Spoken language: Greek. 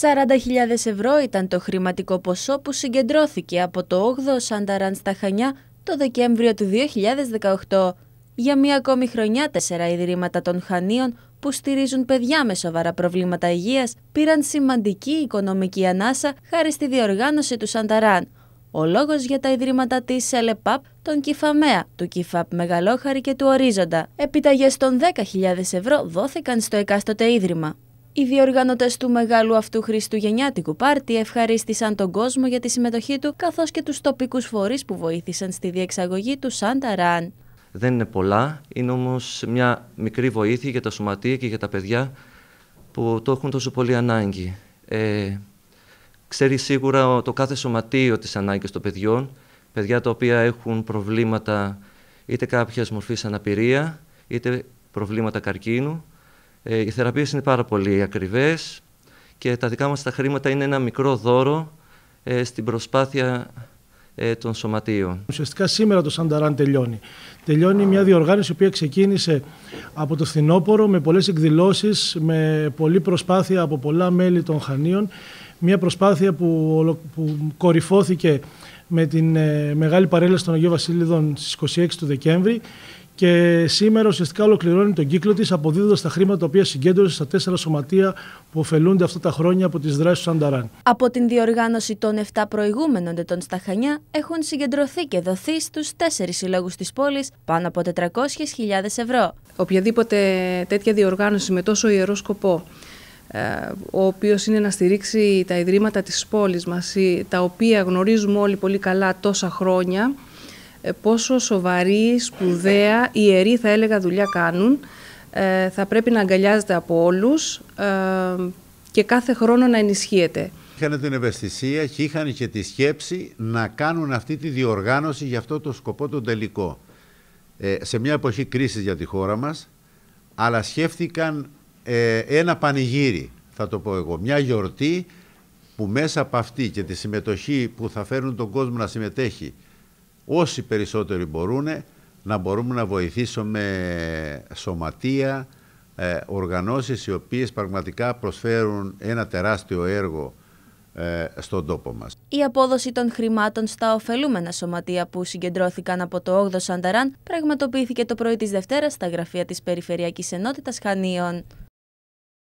40.000 ευρώ ήταν το χρηματικό ποσό που συγκεντρώθηκε από το 8ο Σανταράν στα Χανιά το Δεκέμβριο του 2018 για μία ακόμη χρονιά τέσσερα ιδρύματα των Χανίων που στηρίζουν παιδιά με σοβαρά προβλήματα υγείας πήραν σημαντική οικονομική ανάσα χάρη στη διοργάνωση του Σανταράν. Ο λόγος για τα ιδρύματα της ΕΛΕΠΑΠ, τον Κιφαμέα, του Κιφαπ Μεγαλόχαρη και του Ορίζοντα. Επιταγές των 10.000 ευρώ δόθηκαν στο εκάστοτε ίδρυμα. Οι διοργανωτές του μεγάλου αυτού Χριστουγεννιάτικου πάρτι ευχαρίστησαν τον κόσμο για τη συμμετοχή του, καθώς και τους τοπικούς φορείς που βοήθησαν στη διεξαγωγή του Σάντα Ραν. Δεν είναι πολλά, είναι όμως μια μικρή βοήθεια για τα σωματεία και για τα παιδιά που το έχουν τόσο πολύ ανάγκη. Ε, ξέρει σίγουρα το κάθε σωματείο τις ανάγκες των παιδιών, παιδιά τα οποία έχουν προβλήματα είτε κάποιας μορφής αναπηρία, είτε προβλήματα καρκίνου. Ε, οι θεραπείες είναι πάρα πολύ ακριβές και τα δικά μας τα χρήματα είναι ένα μικρό δώρο ε, στην προσπάθεια ε, των σωματείων. Ουσιαστικά σήμερα το Σανταράν τελειώνει. Τελειώνει μια διοργάνωση που ξεκίνησε από το φθινόπωρο με πολλές εκδηλώσεις, με πολλή προσπάθεια από πολλά μέλη των Χανίων. Μια προσπάθεια που, που κορυφώθηκε με την ε, μεγάλη παρέλαση των Αγίων Βασίλειδων στις 26 του Δεκέμβρη και σήμερα ουσιαστικά ολοκληρώνει τον κύκλο της, αποδίδοντας τα χρήματα τα οποία συγκέντρωσε στα τέσσερα σωματεία που ωφελούνται αυτά τα χρόνια από τις δράσεις του Σανταράν. Από την διοργάνωση των 7 προηγούμενων ετών στα Χανιά έχουν συγκεντρωθεί και δοθεί στους τέσσερις συλλόγους της πόλης πάνω από 400.000 ευρώ. Οποιαδήποτε τέτοια διοργάνωση με τόσο ιερό σκοπό ε, ο οποίος είναι να στηρίξει τα ιδρύματα της πόλης μας, τα οποία γνωρίζουμε όλοι πολύ καλά τόσα χρόνια, ε, πόσο σοβαρή, σπουδαία, ιερή θα έλεγα δουλειά κάνουν. Ε, θα πρέπει να αγκαλιάζεται από όλους ε, και κάθε χρόνο να ενισχύεται. Είχαν την ευαισθησία και είχαν και τη σκέψη να κάνουν αυτή τη διοργάνωση για αυτό το σκοπό τον τελικό. σε μια εποχή κρίσης για τη χώρα μας, αλλά σκέφτηκαν ένα πανηγύρι, θα το πω εγώ, μια γιορτή που μέσα από αυτή και τη συμμετοχή που θα φέρουν τον κόσμο να συμμετέχει όσοι περισσότεροι μπορούν να μπορούμε να βοηθήσουμε σωματεία, ε, οργανώσεις οι οποίες πραγματικά προσφέρουν ένα τεράστιο έργο ε, στον τόπο μας. Η απόδοση των χρημάτων στα ωφελούμενα σωματεία που συγκεντρώθηκαν από το 8ο Σανταράν πραγματοποιήθηκε το πρωί της Δευτέρας στα γραφεία της Περιφερειακής Ενότητας Χανίων.